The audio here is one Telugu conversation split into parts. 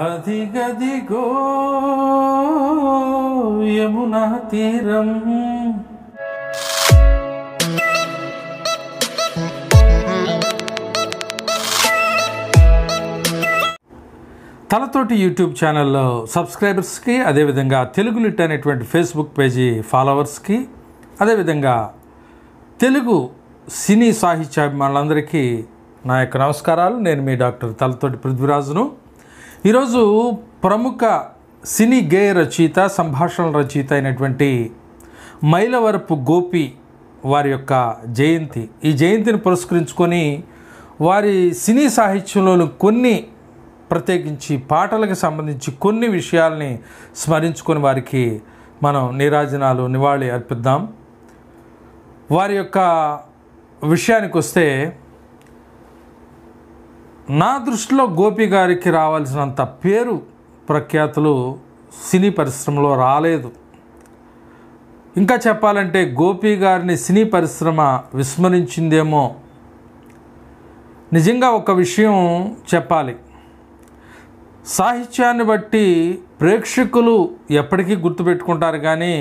అదిగదిగో యమునా తీరం తలతోటి యూట్యూబ్ ఛానల్లో సబ్స్క్రైబర్స్కి అదేవిధంగా తెలుగు లిట్ అనేటువంటి ఫేస్బుక్ పేజీ ఫాలోవర్స్కి అదేవిధంగా తెలుగు సినీ సాహిత్యాభిమానులందరికీ నా యొక్క నమస్కారాలు నేను మీ డాక్టర్ తలతోటి పృథ్వీరాజును ఈరోజు ప్రముఖ సినీ గేయ రచయిత సంభాషణ రచయిత అయినటువంటి మైలవరపు గోపి వారి యొక్క జయంతి ఈ జయంతిని పురస్కరించుకొని వారి సినీ సాహిత్యంలోని కొన్ని ప్రత్యేకించి పాటలకు సంబంధించి కొన్ని విషయాల్ని స్మరించుకొని వారికి మనం నీరాజనాలు నివాళి అర్పిద్దాం వారి యొక్క విషయానికి వస్తే నా దృష్టిలో గోపి గారికి రావాల్సినంత పేరు ప్రఖ్యాతులు సినీ పరిశ్రమలో రాలేదు ఇంకా చెప్పాలంటే గోపి గారిని సినీ పరిశ్రమ విస్మరించిందేమో నిజంగా ఒక విషయం చెప్పాలి సాహిత్యాన్ని బట్టి ప్రేక్షకులు ఎప్పటికీ గుర్తుపెట్టుకుంటారు కానీ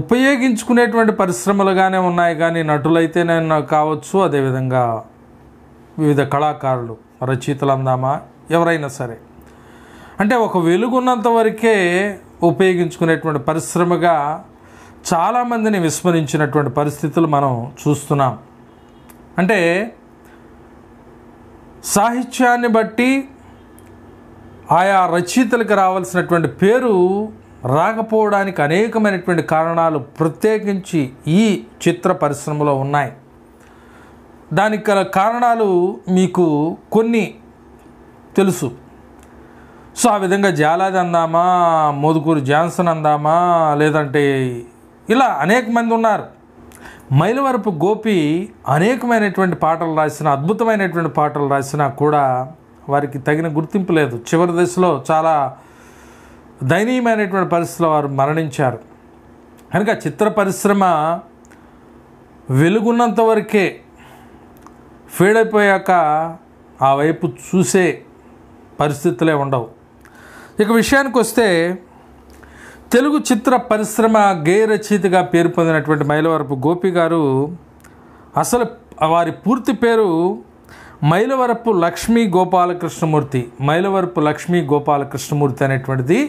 ఉపయోగించుకునేటువంటి పరిశ్రమలుగానే ఉన్నాయి కానీ నటులైతేనే కావచ్చు అదేవిధంగా వివిధ కళాకారులు రచయితలు అందామా ఎవరైనా సరే అంటే ఒక వెలుగున్నంత వరకే ఉపయోగించుకునేటువంటి పరిశ్రమగా చాలామందిని విస్మరించినటువంటి పరిస్థితులు మనం చూస్తున్నాం అంటే సాహిత్యాన్ని బట్టి ఆయా రచయితలకు రావాల్సినటువంటి పేరు రాకపోవడానికి అనేకమైనటువంటి కారణాలు ప్రత్యేకించి ఈ చిత్ర పరిశ్రమలో ఉన్నాయి దానికి గల కారణాలు మీకు కొన్ని తెలుసు సో ఆ విధంగా జాలాది అందామా మోదుకూరు జాన్సన్ అందామా లేదంటే ఇలా అనేక మంది ఉన్నారు మైలవరపు గోపి అనేకమైనటువంటి పాటలు రాసిన అద్భుతమైనటువంటి పాటలు రాసినా కూడా వారికి తగిన గుర్తింపు లేదు చివరి దశలో చాలా దయనీయమైనటువంటి పరిస్థితిలో వారు మరణించారు కనుక చిత్ర పరిశ్రమ వెలుగున్నంత వరకే ఫీడ్ అయిపోయాక ఆ వైపు చూసే పరిస్థితులే ఉండవు ఇక విషయానికి వస్తే తెలుగు చిత్ర పరిశ్రమ గేయ రచయితగా పేరు పొందినటువంటి మైలవరపు గోపి గారు అసలు వారి పూర్తి పేరు మైలవరపు లక్ష్మీ గోపాలకృష్ణమూర్తి మైలవరపు లక్ష్మీ గోపాలకృష్ణమూర్తి అనేటువంటిది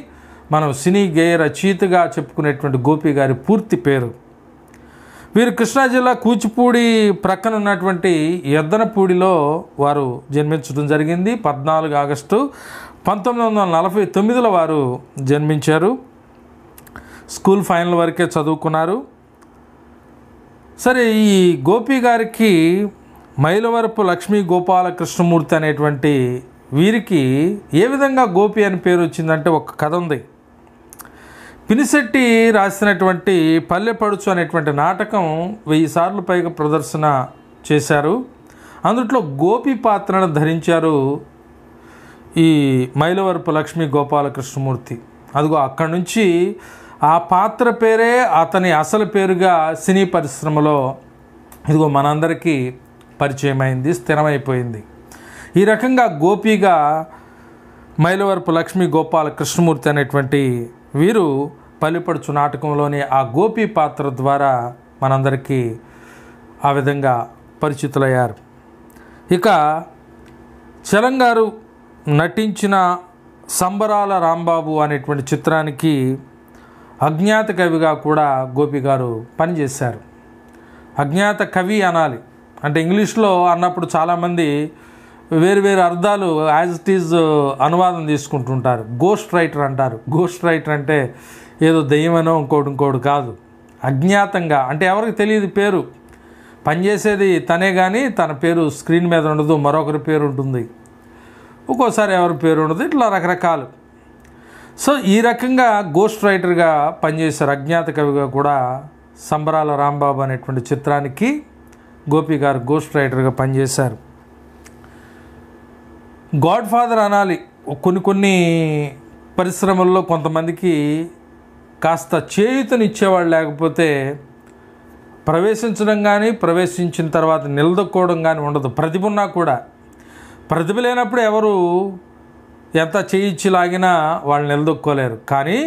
మనం సినీ గేయ రచయితగా చెప్పుకునేటువంటి గోపి గారి పూర్తి పేరు వీరు కృష్ణా జిల్లా కూచిపూడి ప్రక్కన ఉన్నటువంటి ఎద్దనపూడిలో వారు జన్మించడం జరిగింది పద్నాలుగు ఆగస్టు పంతొమ్మిది వందల నలభై తొమ్మిదిలో వారు జన్మించారు స్కూల్ ఫైనల్ వరకే చదువుకున్నారు సరే ఈ గోపి గారికి మైలవరపు లక్ష్మీ గోపాలకృష్ణమూర్తి అనేటువంటి వీరికి ఏ విధంగా గోపి అని పేరు వచ్చిందంటే ఒక కథ ఉంది పినిశెట్టి రాసినటువంటి పల్లెపడుచు అనేటువంటి నాటకం వెయ్యి సార్లు పైగా ప్రదర్శన చేశారు అందుట్లో గోపి పాత్రను ధరించారు ఈ మైలవరపు లక్ష్మీ గోపాలకృష్ణమూర్తి అదిగో అక్కడి నుంచి ఆ పాత్ర పేరే అతని అసలు పేరుగా సినీ పరిశ్రమలో ఇదిగో మనందరికీ పరిచయమైంది స్థిరమైపోయింది ఈ రకంగా గోపిగా మైలవరపు లక్ష్మీ గోపాల కృష్ణమూర్తి అనేటువంటి వీరు పల్లిపడుచు నాటకంలోని ఆ గోపి పాత్ర ద్వారా మనందరికీ ఆ విధంగా పరిచితులయ్యారు ఇక చలంగారు నటించిన సంబరాల రాంబాబు అనేటువంటి చిత్రానికి అజ్ఞాత కవిగా కూడా గోపి గారు పనిచేశారు అజ్ఞాత కవి అనాలి అంటే ఇంగ్లీష్లో అన్నప్పుడు చాలామంది వేరు వేరు అర్థాలు యాజ్ ఇట్ ఈజ్ అనువాదం తీసుకుంటుంటారు గోస్ట్ రైటర్ అంటారు గోస్ట్ రైటర్ అంటే ఏదో దయ్యమనో ఇంకోటి ఇంకోటి కాదు అజ్ఞాతంగా అంటే ఎవరికి తెలియదు పేరు పనిచేసేది తనే కానీ తన పేరు స్క్రీన్ మీద ఉండదు మరొకరి పేరు ఉంటుంది ఒక్కోసారి ఎవరి పేరు ఉండదు ఇట్లా రకరకాలు సో ఈ రకంగా గోస్ట్ రైటర్గా పనిచేశారు అజ్ఞాత కవిగా కూడా సంబరాల రాంబాబు అనేటువంటి చిత్రానికి గోపి గారు గోస్ట్ రైటర్గా పనిచేశారు గాడ్ ఫాదర్ అనాలి కొన్ని కొన్ని పరిశ్రమల్లో కొంతమందికి కాస్త చేయుతనిచ్చేవాడు లేకపోతే ప్రవేశించడం కానీ ప్రవేశించిన తర్వాత నిలదొక్కోవడం కానీ ఉండదు ప్రతిభ ఉన్నా కూడా ప్రతిభ లేనప్పుడు ఎవరు ఎంత చేయిచ్చి లాగినా వాళ్ళు నిలదొక్కోలేరు కానీ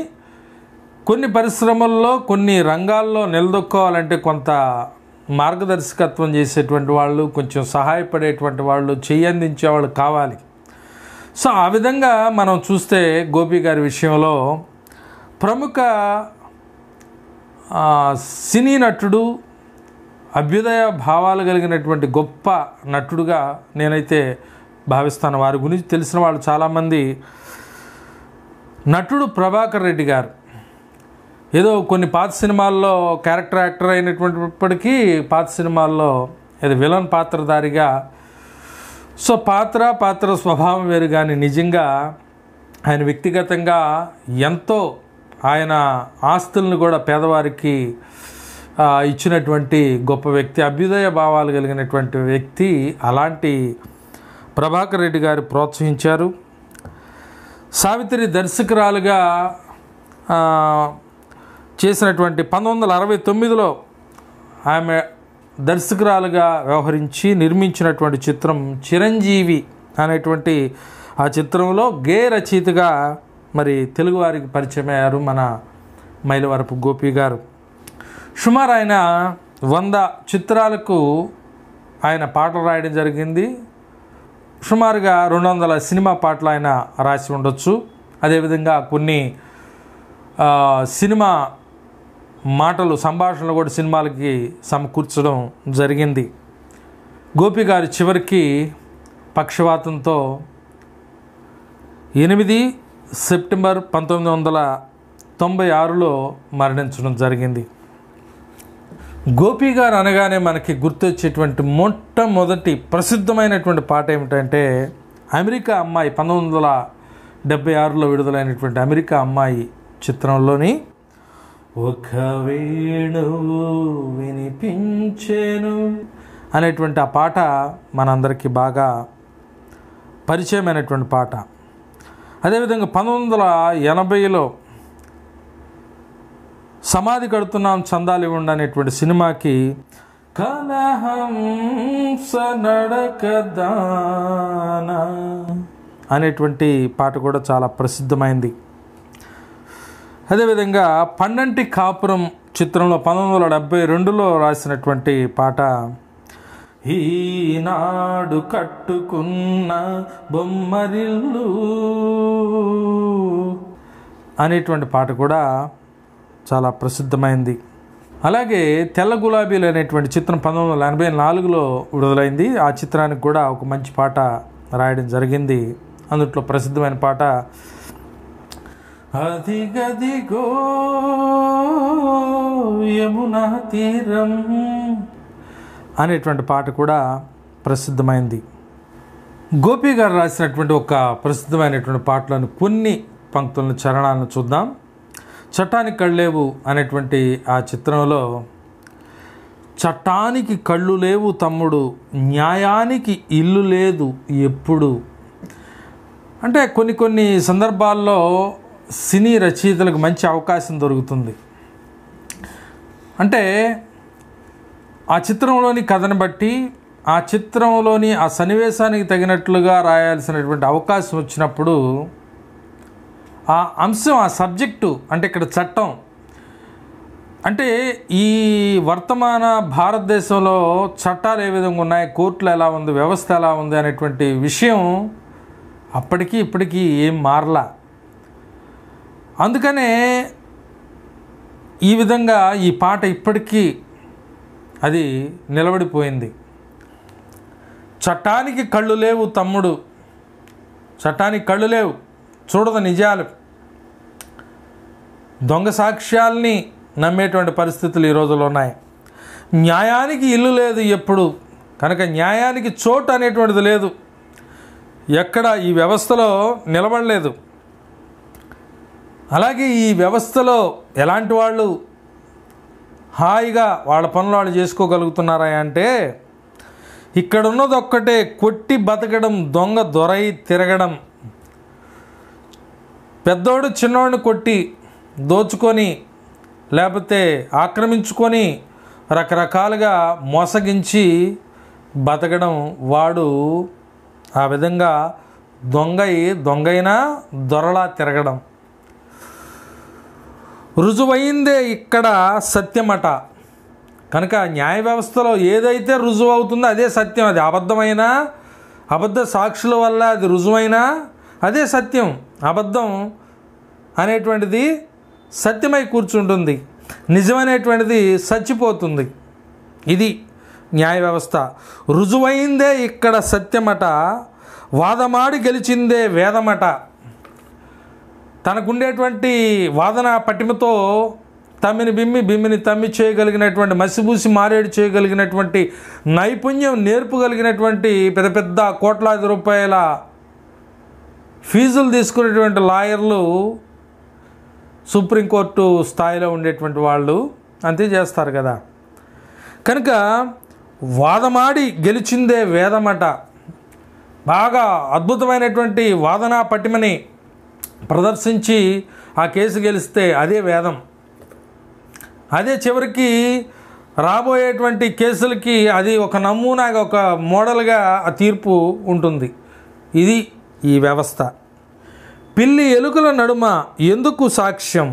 కొన్ని పరిశ్రమల్లో కొన్ని రంగాల్లో నిలదొక్కోవాలంటే కొంత మార్గదర్శకత్వం చేసేటువంటి వాళ్ళు కొంచెం సహాయపడేటువంటి వాళ్ళు చేయందించే వాళ్ళు కావాలి సో ఆ విధంగా మనం చూస్తే గోపి గారి విషయంలో ప్రముఖ సినీ నటుడు అభ్యుదయ భావాలు కలిగినటువంటి గొప్ప నటుడుగా నేనైతే భావిస్తాను వారి గురించి తెలిసిన వాళ్ళు చాలామంది నటుడు ప్రభాకర్ రెడ్డి గారు ఏదో కొన్ని పాత సినిమాల్లో క్యారెక్టర్ యాక్టర్ అయినటువంటిప్పటికీ పాత సినిమాల్లో ఏదో విలన్ పాత్రధారిగా సో పాత్ర పాత్ర స్వభావం వేరు కానీ నిజంగా ఆయన వ్యక్తిగతంగా ఎంతో ఆయన ఆస్తులను కూడా పేదవారికి ఇచ్చినటువంటి గొప్ప వ్యక్తి అభ్యుదయ భావాలు కలిగినటువంటి వ్యక్తి అలాంటి ప్రభాకర్ రెడ్డి గారు ప్రోత్సహించారు సావిత్రి దర్శకురాలుగా చేసినటువంటి పంతొమ్మిది వందల అరవై తొమ్మిదిలో ఆమె దర్శకురాలుగా వ్యవహరించి నిర్మించినటువంటి చిత్రం చిరంజీవి అనేటువంటి ఆ చిత్రంలో గే రచయితగా మరి తెలుగువారికి పరిచయం అయ్యారు మన మైలవరపు గోపి గారు సుమారు ఆయన వంద చిత్రాలకు ఆయన పాటలు రాయడం జరిగింది సుమారుగా రెండు వందల సినిమా పాటలు ఆయన రాసి ఉండొచ్చు అదేవిధంగా కొన్ని సినిమా మాటలు సంభాషణలు కూడా సినిమాలకి సమకూర్చడం జరిగింది గోపి గారు చివరికి పక్షవాతంతో ఎనిమిది సెప్టెంబర్ పంతొమ్మిది వందల తొంభై ఆరులో మరణించడం జరిగింది గోపి గారు అనగానే మనకి గుర్తొచ్చేటువంటి మొట్టమొదటి ప్రసిద్ధమైనటువంటి పాట ఏమిటంటే అమెరికా అమ్మాయి పంతొమ్మిది వందల డెబ్బై ఆరులో విడుదలైనటువంటి అమెరికా అమ్మాయి చిత్రంలోని ఒక వేణువు వినిపించేను అనేటువంటి ఆ పాట మనందరికీ బాగా పరిచయమైనటువంటి పాట అదేవిధంగా పంతొమ్మిది వందల ఎనభైలో సమాధి కడుతున్నాం చందాలు ఇవ్వండి అనేటువంటి సినిమాకి అనేటువంటి పాట కూడా చాలా ప్రసిద్ధమైంది అదేవిధంగా పన్నంటి కాపురం చిత్రంలో పంతొమ్మిది వందల డెబ్బై రెండులో రాసినటువంటి పాట ఈనాడు కట్టుకున్న బొమ్మరిల్లు అనేటువంటి పాట కూడా చాలా ప్రసిద్ధమైంది అలాగే తెల్ల గులాబీలు అనేటువంటి చిత్రం పంతొమ్మిది వందల ఎనభై నాలుగులో విడుదలైంది ఆ చిత్రానికి కూడా ఒక మంచి పాట రాయడం జరిగింది అందుట్లో ప్రసిద్ధమైన పాట గో యమునా తీరం అనేటువంటి పాట కూడా ప్రసిద్ధమైంది గోపి గారు రాసినటువంటి ఒక ప్రసిద్ధమైనటువంటి పాటలను కొన్ని పంక్తులను చరణాలను చూద్దాం చట్టానికి లేవు అనేటువంటి ఆ చిత్రంలో చట్టానికి కళ్ళు లేవు తమ్ముడు న్యాయానికి ఇల్లు లేదు ఎప్పుడు అంటే కొన్ని కొన్ని సందర్భాల్లో సినీ రచయితలకు మంచి అవకాశం దొరుకుతుంది అంటే ఆ చిత్రంలోని కథను బట్టి ఆ చిత్రంలోని ఆ సన్నివేశానికి తగినట్లుగా రాయాల్సినటువంటి అవకాశం వచ్చినప్పుడు ఆ అంశం ఆ సబ్జెక్టు అంటే ఇక్కడ చట్టం అంటే ఈ వర్తమాన భారతదేశంలో చట్టాలు ఏ విధంగా ఉన్నాయి కోర్టులు ఎలా ఉంది వ్యవస్థ ఎలా ఉంది అనేటువంటి విషయం అప్పటికి ఇప్పటికీ ఏం మారలా అందుకనే ఈ విధంగా ఈ పాట ఇప్పటికీ అది నిలబడిపోయింది చట్టానికి కళ్ళు లేవు తమ్ముడు చట్టానికి కళ్ళు లేవు చూడదు నిజాలు దొంగ సాక్ష్యాల్ని నమ్మేటువంటి పరిస్థితులు ఈ రోజుల్లో ఉన్నాయి న్యాయానికి ఇల్లు లేదు ఎప్పుడు కనుక న్యాయానికి చోటు అనేటువంటిది లేదు ఎక్కడ ఈ వ్యవస్థలో నిలబడలేదు అలాగే ఈ వ్యవస్థలో ఎలాంటి వాళ్ళు హాయిగా వాళ్ళ పనులు వాళ్ళు చేసుకోగలుగుతున్నారా అంటే ఇక్కడున్నది ఒక్కటే కొట్టి బతకడం దొంగ దొరై తిరగడం పెద్దోడు చిన్నోడిని కొట్టి దోచుకొని లేకపోతే ఆక్రమించుకొని రకరకాలుగా మోసగించి బతకడం వాడు ఆ విధంగా దొంగయి దొంగైనా దొరలా తిరగడం రుజువైందే ఇక్కడ సత్యమట కనుక న్యాయ వ్యవస్థలో ఏదైతే రుజువు అవుతుందో అదే సత్యం అది అబద్ధమైనా అబద్ధ సాక్షుల వల్ల అది రుజువైనా అదే సత్యం అబద్ధం అనేటువంటిది సత్యమై కూర్చుంటుంది నిజమనేటువంటిది చచ్చిపోతుంది ఇది న్యాయ వ్యవస్థ రుజువైందే ఇక్కడ సత్యమట వాదమాడి గెలిచిందే వేదమట తనకుండేటువంటి వాదన పటిమతో తమ్మిని బిమ్మి బిమ్మిని తమ్మి చేయగలిగినటువంటి మసిబూసి మారేడు చేయగలిగినటువంటి నైపుణ్యం నేర్పగలిగినటువంటి పెద్ద పెద్ద కోట్లాది రూపాయల ఫీజులు తీసుకునేటువంటి లాయర్లు సుప్రీంకోర్టు స్థాయిలో ఉండేటువంటి వాళ్ళు అంతే చేస్తారు కదా కనుక వాదమాడి గెలిచిందే వేదమట బాగా అద్భుతమైనటువంటి వాదనా పటిమని ప్రదర్శించి ఆ కేసు గెలిస్తే అదే వేదం అదే చివరికి రాబోయేటువంటి కేసులకి అది ఒక నమూనాగా ఒక మోడల్గా ఆ తీర్పు ఉంటుంది ఇది ఈ వ్యవస్థ పిల్లి ఎలుకల నడుమ ఎందుకు సాక్ష్యం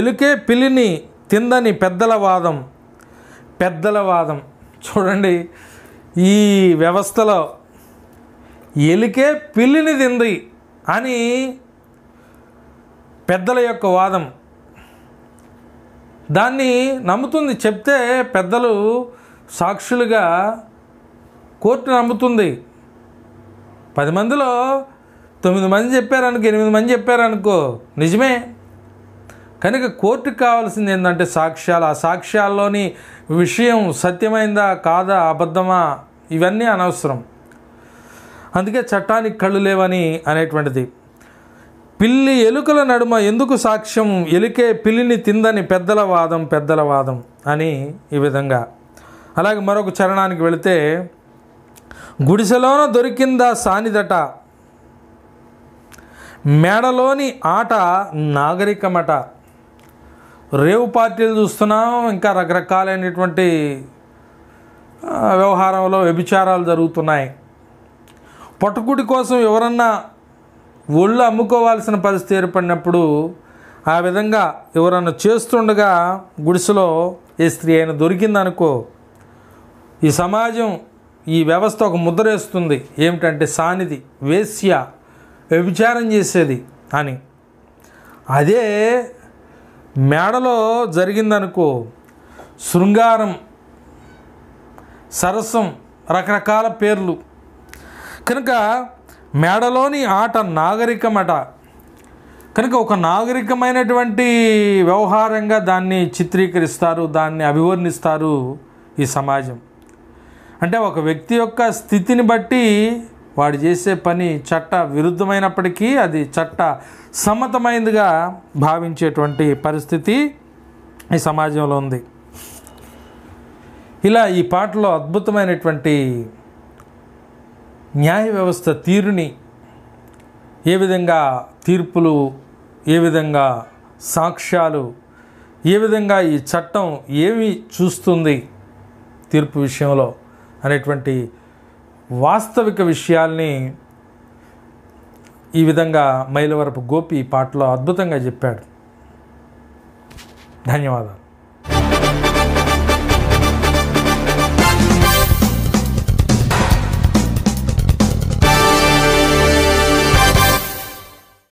ఎలుకే పిల్లిని తిందని పెద్దల వాదం పెద్దల వాదం చూడండి ఈ వ్యవస్థలో ఎలుకే పిల్లిని తింది అని పెద్దల యొక్క వాదం దాన్ని నమ్ముతుంది చెప్తే పెద్దలు సాక్షులుగా కోర్టు నమ్ముతుంది పది మందిలో తొమ్మిది మంది చెప్పారనుకో ఎనిమిది మంది చెప్పారనుకో నిజమే కనుక కోర్టుకు కావాల్సింది ఏంటంటే సాక్ష్యాలు ఆ సాక్ష్యాల్లోని విషయం సత్యమైందా కాదా అబద్ధమా ఇవన్నీ అనవసరం అందుకే చట్టానికి కళ్ళు లేవని అనేటువంటిది పిల్లి ఎలుకల నడుమ ఎందుకు సాక్ష్యం ఎలుకే పిల్లిని తిందని పెద్దల వాదం పెద్దల వాదం అని ఈ విధంగా అలాగే మరొక చరణానికి వెళితే గుడిసెలోన దొరికిందా సానిదట మేడలోని ఆట నాగరికమట రేవు పార్టీలు చూస్తున్నాం ఇంకా రకరకాలైనటువంటి వ్యవహారంలో వ్యభిచారాలు జరుగుతున్నాయి పట్టుకుడి కోసం ఎవరన్నా ఒళ్ళు అమ్ముకోవాల్సిన పరిస్థితి ఏర్పడినప్పుడు ఆ విధంగా ఎవరన్నా చేస్తుండగా గుడిసెలో ఈ స్త్రీ అయిన దొరికిందనుకో ఈ సమాజం ఈ వ్యవస్థ ఒక ముద్రేస్తుంది ఏమిటంటే సాన్నిధి వేశ్య వ్యభిచారం చేసేది అని అదే మేడలో జరిగిందనుకో శృంగారం సరసం రకరకాల పేర్లు కనుక మేడలోని ఆట నాగరికమట కనుక ఒక నాగరికమైనటువంటి వ్యవహారంగా దాన్ని చిత్రీకరిస్తారు దాన్ని అభివర్ణిస్తారు ఈ సమాజం అంటే ఒక వ్యక్తి యొక్క స్థితిని బట్టి వాడు చేసే పని చట్ట విరుద్ధమైనప్పటికీ అది చట్ట సమ్మతమైనదిగా భావించేటువంటి పరిస్థితి ఈ సమాజంలో ఉంది ఇలా ఈ పాటలో అద్భుతమైనటువంటి న్యాయ వ్యవస్థ తీరుని ఏ విధంగా తీర్పులు ఏ విధంగా సాక్ష్యాలు ఏ విధంగా ఈ చట్టం ఏమి చూస్తుంది తీర్పు విషయంలో అనేటువంటి వాస్తవిక విషయాల్ని ఈ విధంగా మైలవరపు గోపి పాటలో అద్భుతంగా చెప్పాడు ధన్యవాదాలు